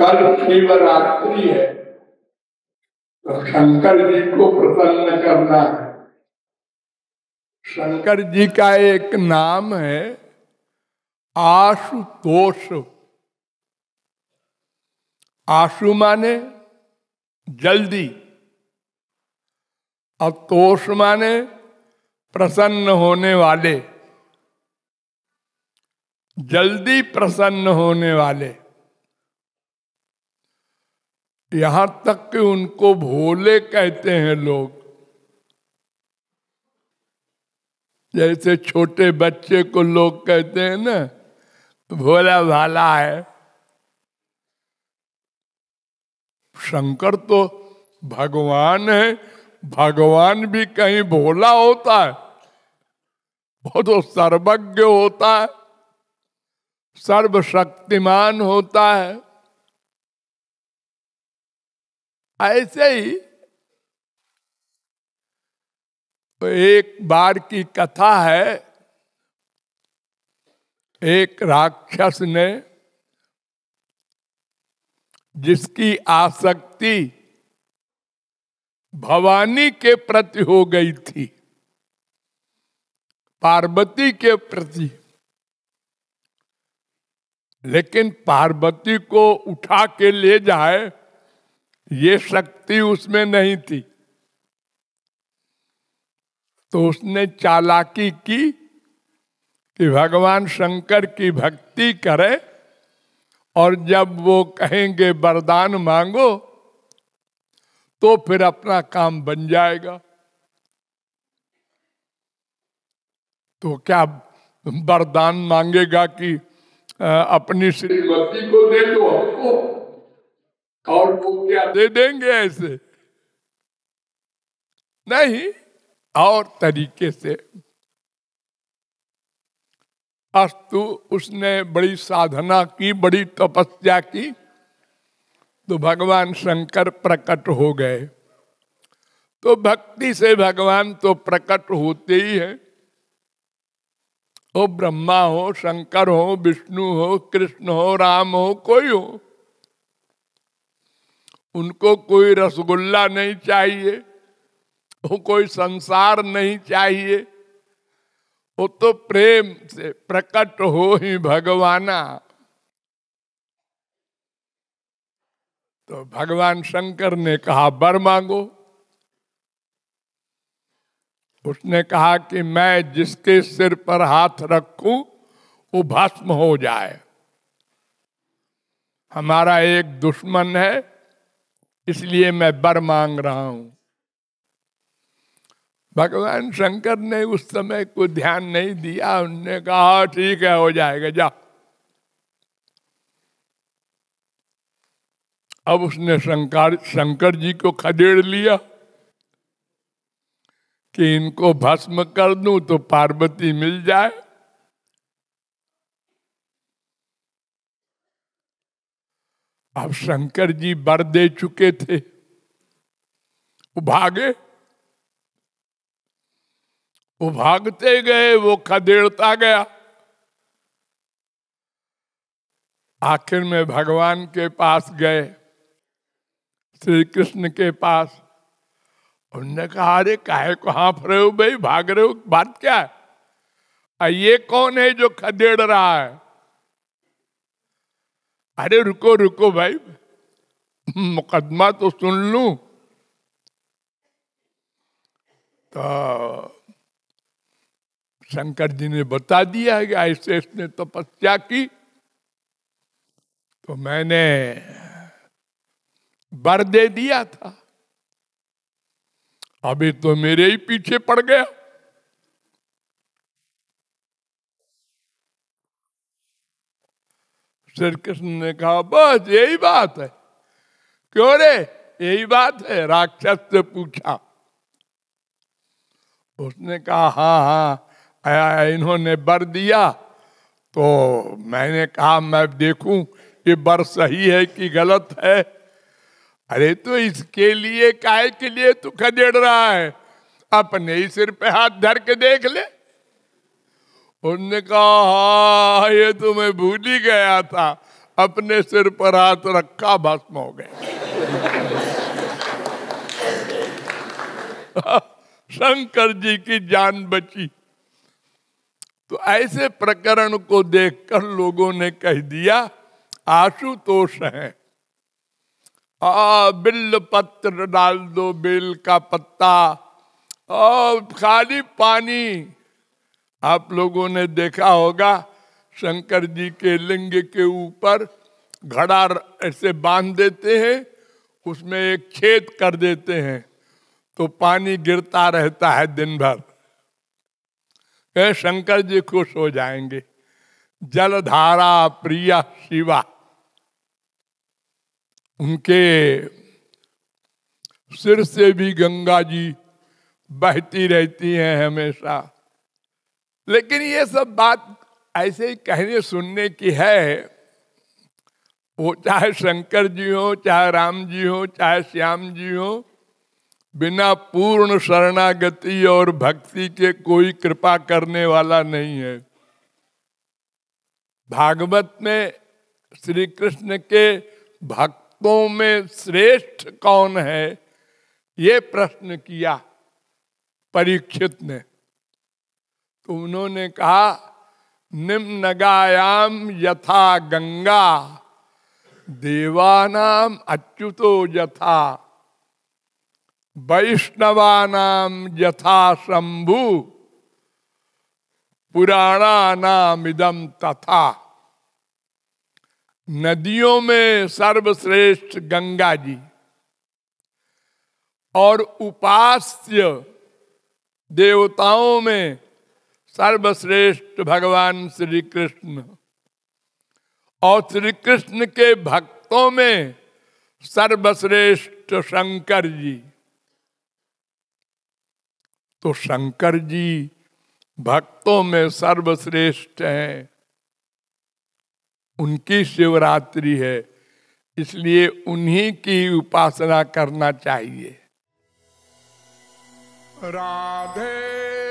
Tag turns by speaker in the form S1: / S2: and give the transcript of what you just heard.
S1: कल शिवरात्रि है तो शंकर जी को प्रसन्न करना है शंकर जी का एक नाम है आशुतोष आशु माने जल्दी और तोष माने प्रसन्न होने वाले जल्दी प्रसन्न होने वाले यहां तक कि उनको भोले कहते हैं लोग जैसे छोटे बच्चे को लोग कहते हैं ना तो भोला भाला है शंकर तो भगवान है भगवान भी कहीं भोला होता है वो तो सर्वज्ञ होता है सर्वशक्तिमान होता है ऐसे ही एक बार की कथा है एक राक्षस ने जिसकी आसक्ति भवानी के प्रति हो गई थी पार्वती के प्रति लेकिन पार्वती को उठा के ले जाए ये शक्ति उसमें नहीं थी तो उसने चालाकी की कि भगवान शंकर की भक्ति करे और जब वो कहेंगे वरदान मांगो तो फिर अपना काम बन जाएगा तो क्या वरदान मांगेगा कि अपनी श्रीमती को दे दो हमको और वो क्या दे देंगे ऐसे नहीं और तरीके से अस्तु उसने बड़ी साधना की बड़ी तपस्या की तो भगवान शंकर प्रकट हो गए तो भक्ति से भगवान तो प्रकट होते ही है वो ब्रह्मा हो शंकर हो विष्णु हो कृष्ण हो राम हो कोई हो उनको कोई रसगुल्ला नहीं चाहिए वो कोई संसार नहीं चाहिए वो तो प्रेम से प्रकट हो ही भगवाना तो भगवान शंकर ने कहा बर मांगो उसने कहा कि मैं जिसके सिर पर हाथ रखूं वो भस्म हो जाए हमारा एक दुश्मन है इसलिए मैं बर मांग रहा हूं भगवान शंकर ने उस समय को ध्यान नहीं दिया उनने कहा हाँ, ठीक है हो जाएगा जा अब उसने शंकर शंकर जी को खदेड़ लिया कि इनको भस्म कर दूं तो पार्वती मिल जाए अब शंकर जी बर दे चुके थे वो भागे वो भागते गए वो खदेड़ता गया आखिर में भगवान के पास गए श्री कृष्ण के पास उनने कहा अरे काहे को हाँफ रहे हो भाई भाग रहे हो बात क्या है ये कौन है जो खदेड़ रहा है अरे रुको रुको भाई मुकदमा तो सुन लू तो शंकर जी ने बता दिया कि ऐसे इसने तपस्या की तो मैंने बर दे दिया था अभी तो मेरे ही पीछे पड़ गया श्री कृष्ण ने कहा बस यही बात है क्यों रे यही बात है राक्षस से पूछा उसने कहा हाँ हाँ आया इन्होंने बर दिया तो मैंने कहा मैं देखूं ये बर सही है कि गलत है अरे तो इसके लिए काय के लिए तू खदेड़ रहा है अपने ही सिर पे हाथ धर के देख ले उनने कहा हाँ ये तो मैं भूल ही गया था अपने सिर पर हाथ रखा भस्म हो गए शंकर जी की जान बची तो ऐसे प्रकरण को देखकर लोगों ने कह दिया आशुतोष है आ बिल पत्र डाल दो बिल का पत्ता और खाली पानी आप लोगों ने देखा होगा शंकर जी के लिंग के ऊपर घड़ा ऐसे बांध देते हैं उसमें एक छेद कर देते हैं तो पानी गिरता रहता है दिन भर कहे शंकर जी खुश हो जाएंगे जलधारा प्रिया शिवा उनके सिर से भी गंगा जी बहती रहती हैं हमेशा लेकिन ये सब बात ऐसे ही कहने सुनने की है वो चाहे शंकर जी हो चाहे राम जी हो चाहे श्याम जी हो बिना पूर्ण शरणागति और भक्ति के कोई कृपा करने वाला नहीं है भागवत में श्री कृष्ण के भक्तों में श्रेष्ठ कौन है ये प्रश्न किया परीक्षित ने तो उन्होंने कहा निम्नगायाम यथा गंगा देवानाम अच्युतो यथा वैष्णवानाम यथा शंभु नाम इदम तथा नदियों में सर्वश्रेष्ठ गंगा जी और उपास्य देवताओं में सर्वश्रेष्ठ भगवान श्री कृष्ण और श्री कृष्ण के भक्तों में सर्वश्रेष्ठ शंकर जी तो शंकर जी भक्तों में सर्वश्रेष्ठ हैं उनकी शिवरात्रि है इसलिए उन्हीं की उपासना करना चाहिए राधे